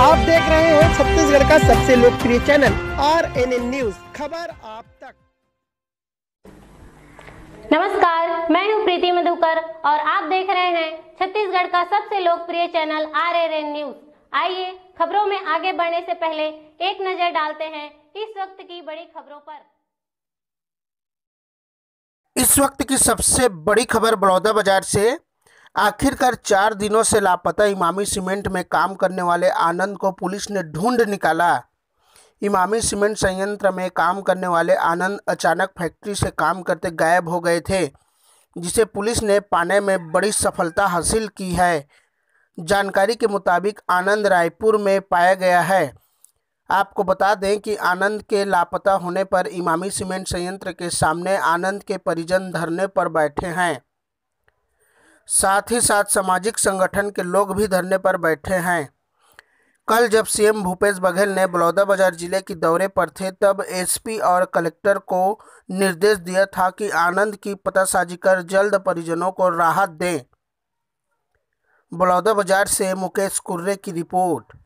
आप देख रहे हैं छत्तीसगढ़ का सबसे लोकप्रिय channel R N N news खबर आप तक नमस्कार मैं हूं प्रीति मधुकर और आप देख रहे हैं छत्तीसगढ़ का सबसे लोकप्रिय channel R N N news आइए खबरों में आगे बढ़ने से पहले एक नजर डालते हैं इस वक्त की बड़ी खबरों पर इस वक्त की सबसे बड़ी खबर बड़ौदा बाजार से आखिरकार चार दिनों से लापता इमामी सीमेंट में काम करने वाले आनंद को पुलिस ने ढूंढ निकाला इमामी सीमेंट संयंत्र में काम करने वाले आनंद अचानक फैक्ट्री से काम करते गायब हो गए थे जिसे पुलिस ने पाने में बड़ी सफलता हासिल की है जानकारी के मुताबिक आनंद रायपुर में पाया गया है आपको बता दें कि आनंद के लापता होने पर इमामी सीमेंट संयंत्र के सामने आनंद के परिजन धरने पर बैठे हैं साथ ही साथ सामाजिक संगठन के लोग भी धरने पर बैठे हैं कल जब सीएम भूपेश बघेल ने बलौदाबाजार जिले के दौरे पर थे तब एसपी और कलेक्टर को निर्देश दिया था कि आनंद की पतासाजी कर जल्द परिजनों को राहत दें बलौदाबाजार से मुकेश कुर्रे की रिपोर्ट